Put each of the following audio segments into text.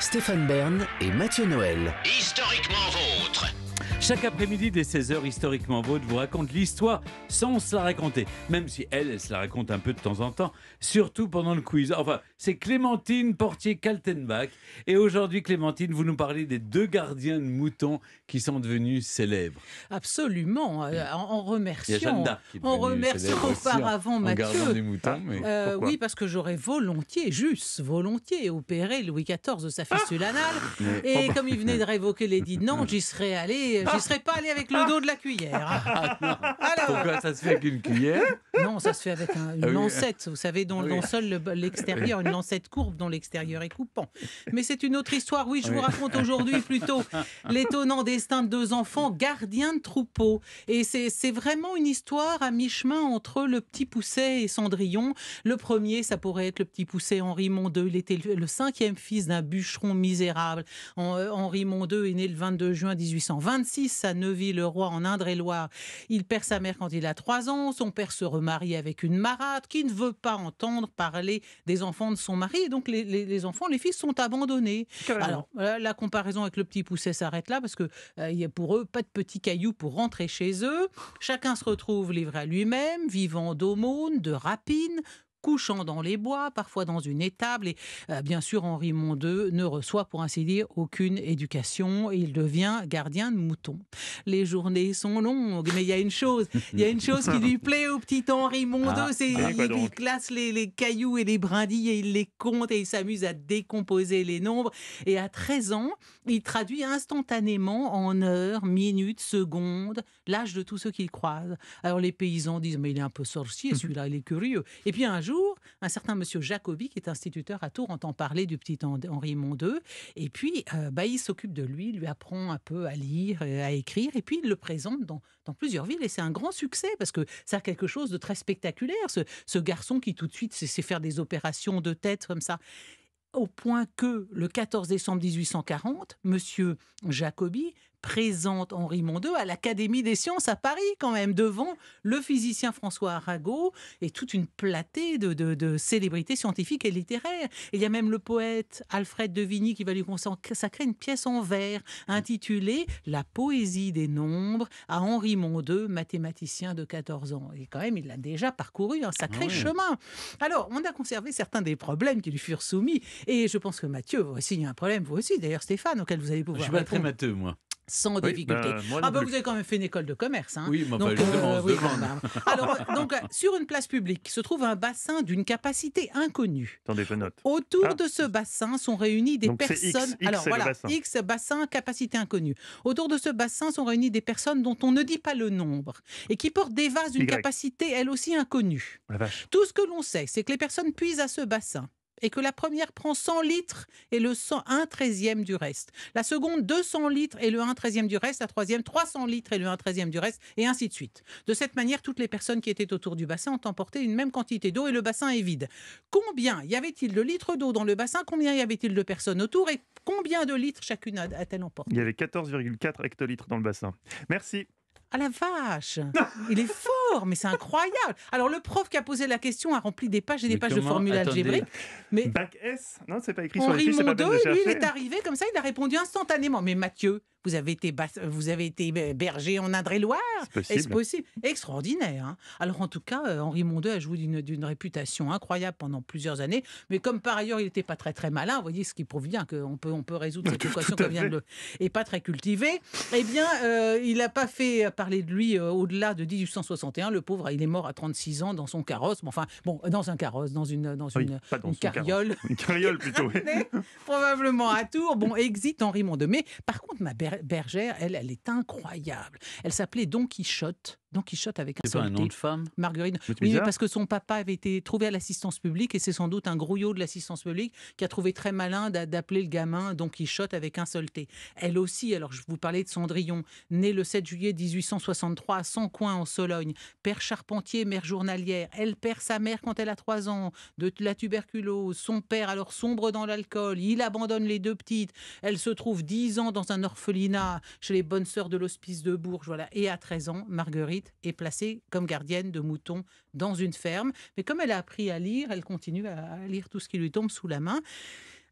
Stéphane Bern et Mathieu Noël. Historiquement chaque après-midi des 16h, Historiquement Vôtre vous raconte l'histoire sans se la raconter. Même si elle, elle se la raconte un peu de temps en temps, surtout pendant le quiz. Enfin, c'est Clémentine Portier-Kaltenbach. Et aujourd'hui, Clémentine, vous nous parlez des deux gardiens de moutons qui sont devenus célèbres. Absolument. Euh, en remerciant. On remercie hein, auparavant Mathieu. Euh, oui, parce que j'aurais volontiers, juste volontiers, opéré Louis XIV de sa fistule anale. Et oh bah. comme il venait de révoquer les de Nantes, j'y serais allé, ah, ne serais pas allé avec le dos de la cuillère. Ah, ah, Pourquoi ça se fait avec une cuillère Non, ça se fait avec une ah lancette. Vous savez, dont, seul l'extérieur, une lancette courbe dont l'extérieur est coupant. Mais c'est une autre histoire. Oui, je vous raconte aujourd'hui plutôt l'étonnant destin de deux enfants gardiens de troupeaux. Et c'est vraiment une histoire à mi-chemin entre le petit pousset et Cendrillon. Le premier, ça pourrait être le petit pousset Henri Mondeux. Il était le cinquième fils d'un bûcheron misérable. Euh, Henri Mondeux est né le 22 juin 1826 sa à le roi en Indre-et-Loire. Il perd sa mère quand il a trois ans. Son père se remarie avec une marâtre qui ne veut pas entendre parler des enfants de son mari. Et donc les, enfants, les fils sont abandonnés. Alors la, comparaison avec le petit pousset s'arrête là parce que euh, il y a pour eux pas de petits cailloux pour rentrer chez eux. Chacun se retrouve livré à lui-même, vivant d'aumônes, de rapines, couchant dans les bois, parfois dans une étable. Et euh, bien sûr, Henri Mondeux ne reçoit pour ainsi dire aucune éducation. Il devient gardien de moutons. Les journées sont longues, mais il y a une chose, il y a une chose qui lui plaît au petit Henri Mondeux, ah, c'est qu'il classe les, les, cailloux et les brindilles et il les compte et il s'amuse à décomposer les nombres. Et à 13 ans, il traduit instantanément en heures, minutes, secondes l'âge de tous ceux qu'il croise. Alors les paysans disent mais il est un peu sorcier celui-là, il est curieux. Et puis un jour un certain monsieur Jacobi, qui est instituteur à Tours, entend parler du petit Henri Mondeux. Et puis, euh, bah, il s'occupe de lui, lui apprend un peu à lire, à écrire, et puis il le présente dans, plusieurs villes. Et c'est un grand succès parce que ça a quelque chose de très spectaculaire, ce, garçon qui tout de suite sait faire des opérations de tête comme ça au point que le 14 décembre 1840, Monsieur Jacobi présente Henri Mondeux à l'Académie des sciences à Paris, quand même, devant le physicien François Arago et toute une platée de, de, de célébrités scientifiques et littéraires. il y a même le poète Alfred de Vigny qui va lui consacrer une pièce en vers intitulée La poésie des nombres à Henri Mondeux, mathématicien de 14 ans. Et quand même, il a déjà parcouru un sacré ah chemin. Alors, on a conservé certains des problèmes qui lui furent soumis. Et je pense que Mathieu, vous aussi, il y a un problème, vous aussi, d'ailleurs, Stéphane, auquel vous allez pouvoir. Je suis pas très matheux, moi sans difficulté. Ben, ah ben vous avez quand même fait une école de commerce. Hein oui, moi donc, ben, justement, euh, Alors, euh, donc, euh, sur une place publique se trouve un bassin d'une capacité inconnue. Attendez, Autour ah. de ce bassin sont réunies des personnes... X, alors voilà, bassin. X bassin, capacité inconnue. Autour de ce bassin sont réunies des personnes dont on ne dit pas le nombre et qui portent des vases d'une capacité, elle aussi, inconnue. Tout ce que l'on sait, c'est que les personnes puisent à ce bassin et que la première prend 100 litres et le 1 13 treizième du reste. La seconde, 200 litres et le 1 e du reste. La troisième, 300 litres et le 1 e du reste, et ainsi de suite. De cette manière, toutes les personnes qui étaient autour du bassin ont emporté une même quantité d'eau et le bassin est vide. Combien y avait-il de litres d'eau dans le bassin Combien y avait-il de personnes autour Et combien de litres chacune a-t-elle emporté Il y avait 14,4 hectolitres dans le bassin. Merci. Ah la vache Il est fort mais c'est incroyable. Alors le prof qui a posé la question a rempli des pages et des pages de formules algébriques. Mais bac S, non, c'est pas écrit sur le fiches, lui, il est arrivé comme ça, il a répondu instantanément. Mais Mathieu, vous avez été, vous avez été berger en Indre-et-Loire Est-ce possible Extraordinaire. Hein. Alors en tout cas, euh, Henri Mondeux a joué d'une réputation incroyable pendant plusieurs années. Mais comme par ailleurs, il n'était pas très très malin, vous voyez ce qui prouve bien qu'on peut, on peut résoudre cette équation qui vient le... Et pas très cultivé. Eh bien, euh, il n'a pas fait parler de lui euh, au-delà de 1861 le pauvre, il est mort à 36 ans dans son carrosse. enfin, bon, dans un carrosse, dans une, dans une, carriole. Une carriole plutôt. probablement à Tours. Bon, exit Henri Mondemé. Par contre, ma bergère, elle, elle est incroyable. Elle s'appelait Don Quichotte. Don Quichotte avec un seul pas un nom de femme Marguerite. Oui, mais parce que son papa avait été trouvé à l'assistance publique et c'est sans doute un grouillot de l'assistance publique qui a trouvé très malin d'appeler le gamin Don Quichotte avec un seul T. Elle aussi, alors je vous parlais de Cendrillon, née le 7 juillet 1863 à Sancoin en Sologne, père charpentier, mère journalière. Elle perd sa mère quand elle a 3 ans de la tuberculose. Son père alors sombre dans l'alcool, il abandonne les deux petites. Elle se trouve 10 ans dans un orphelinat chez les bonnes sœurs de l'hospice de Bourges. Voilà. Et à 13 ans, Marguerite est placée comme gardienne de moutons dans une ferme. Mais comme elle a appris à lire, elle continue à lire tout ce qui lui tombe sous la main.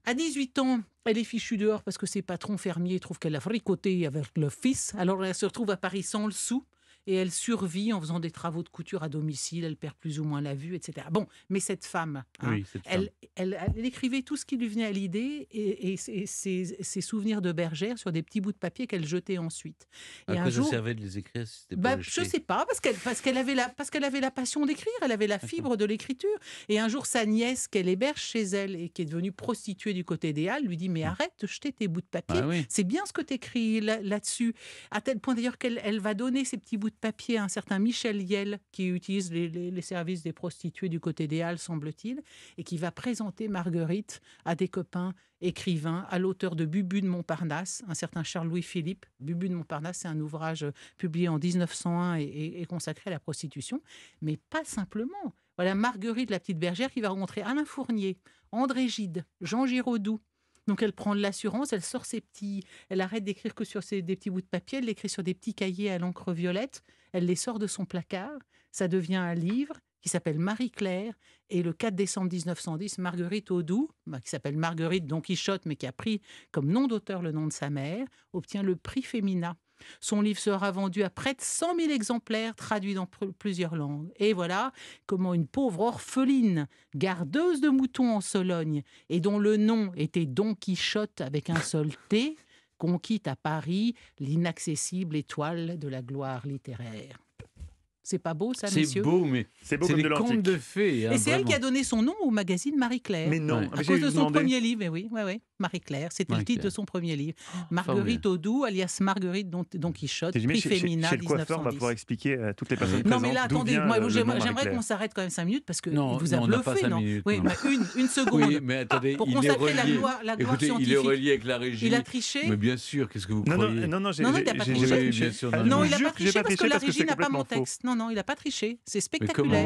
À 18 ans, elle est fichue dehors parce que ses patrons fermiers trouvent qu'elle a fricoté avec le fils. Alors elle se retrouve à Paris sans le sou et elle survit en faisant des travaux de couture à domicile, elle perd plus ou moins la vue, etc. Bon, mais cette femme, hein, elle, Elle, elle, écrivait tout ce qui lui venait à l'idée et, et, ses, souvenirs de bergère sur des petits bouts de papier qu'elle jetait ensuite. Et un de les écrire bah, Je ne sais pas, parce qu'elle parce qu'elle avait, la, parce qu'elle avait la passion d'écrire, elle avait la fibre de l'écriture. Et un jour, sa nièce, qu'elle héberge chez elle et qui est devenue prostituée du côté des Halles, lui dit Mais hum. arrête de jeter tes bouts de bah papier, c'est bien ce que tu écris là-dessus. à tel point d'ailleurs qu'elle elle va donner ses petits bouts de papier un certain Michel Yel, qui utilise les, services des prostituées du côté des Halles, semble-t-il, et qui va présenter Marguerite à des copains écrivains, à l'auteur de Bubu de Montparnasse, un certain Charles-Louis Philippe. Bubu de Montparnasse, c'est un ouvrage euh, publié en 1901 et, et, consacré à la prostitution, mais pas simplement. Voilà Marguerite, la petite bergère, qui va rencontrer Alain Fournier, André Gide, Jean Giraudoux, donc elle prend l'assurance, elle sort ses petits, elle arrête d'écrire que sur des petits bouts de papier, elle l'écrit sur des petits cahiers à l'encre violette, elle les sort de son placard, ça devient un livre qui s'appelle Marie-Claire, et le 4 décembre 1910, Marguerite Audoux, bah, qui s'appelle Marguerite Don Quichotte, mais qui a pris comme nom d'auteur le nom de sa mère, obtient le prix féminin son livre sera vendu à près de 100 000 exemplaires, traduit dans plusieurs langues. Et voilà comment une pauvre orpheline, gardeuse de moutons en Sologne, et dont le nom était Don Quichotte avec un seul T, conquit à Paris l'inaccessible étoile de la gloire littéraire. C'est pas beau, ça, C'est beau, mais c'est beau comme de contes de fées. Hein, et c'est elle qui a donné son nom au magazine Marie-Claire. Mais non, ouais. à cause de son premier livre. Mais eh oui, ouais, ouais. Marie-Claire, c'était le titre de son premier livre. Oh, Marguerite Audoux, alias Marguerite Don, Don Quichotte, prix féminin chez, chez, chez le coiffeur, on va pouvoir expliquer à toutes les ah personnes Non, mais là, attendez, euh, j'aimerais qu'on s'arrête quand même cinq minutes parce que non, vous avez non Oui, une, une, seconde. Oui, mais attendez, pour il consacrer est la la il est relié avec la régie. Il a triché. Mais bien sûr, qu'est-ce que vous croyez Non, non, non, non, il n'a pas triché. Non, il n'a pas triché parce que la régie n'a pas mon texte. Non, non, il n'a pas triché. C'est spectaculaire.